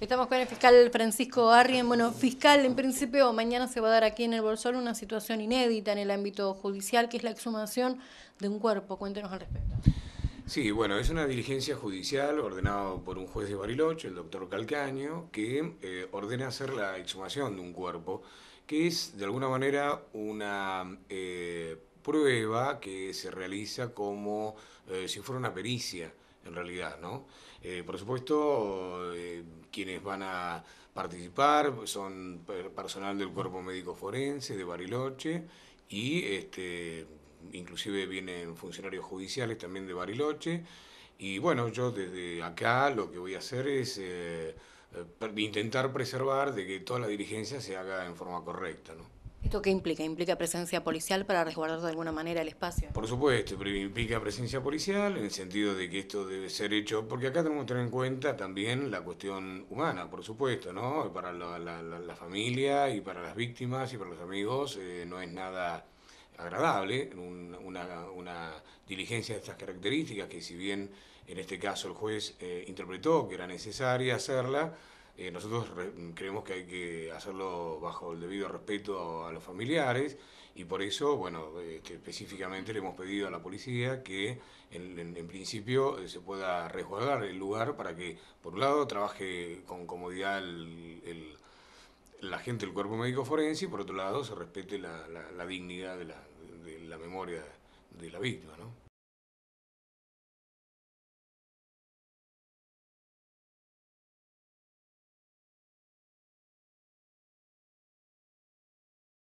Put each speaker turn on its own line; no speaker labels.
Estamos con el fiscal Francisco Arrien. Bueno, fiscal, en principio mañana se va a dar aquí en el Bolsón una situación inédita en el ámbito judicial, que es la exhumación de un cuerpo. Cuéntenos al respecto.
Sí, bueno, es una diligencia judicial ordenada por un juez de Bariloche, el doctor Calcaño, que eh, ordena hacer la exhumación de un cuerpo, que es de alguna manera una... Eh, prueba que se realiza como eh, si fuera una pericia en realidad, ¿no? Eh, por supuesto, eh, quienes van a participar son personal del cuerpo médico forense de Bariloche y este, inclusive vienen funcionarios judiciales también de Bariloche. Y bueno, yo desde acá lo que voy a hacer es eh, intentar preservar de que toda la dirigencia se haga en forma correcta, ¿no?
¿Esto qué implica? ¿Implica presencia policial para resguardar de alguna manera el espacio?
Por supuesto, implica presencia policial en el sentido de que esto debe ser hecho, porque acá tenemos que tener en cuenta también la cuestión humana, por supuesto, ¿no? Para la, la, familia y para las víctimas y para los amigos eh, no es nada agradable una, diligencia de estas características que si bien en este caso el juez eh, interpretó que era necesaria hacerla, eh, nosotros creemos que hay que hacerlo bajo el debido respeto a, los familiares y por eso, bueno, este, específicamente le hemos pedido a la policía que en, principio eh, se pueda resguardar el lugar para que, por un lado, trabaje con comodidad la gente del cuerpo médico forense y por otro lado se respete la, dignidad de la, de la memoria de la víctima. ¿no?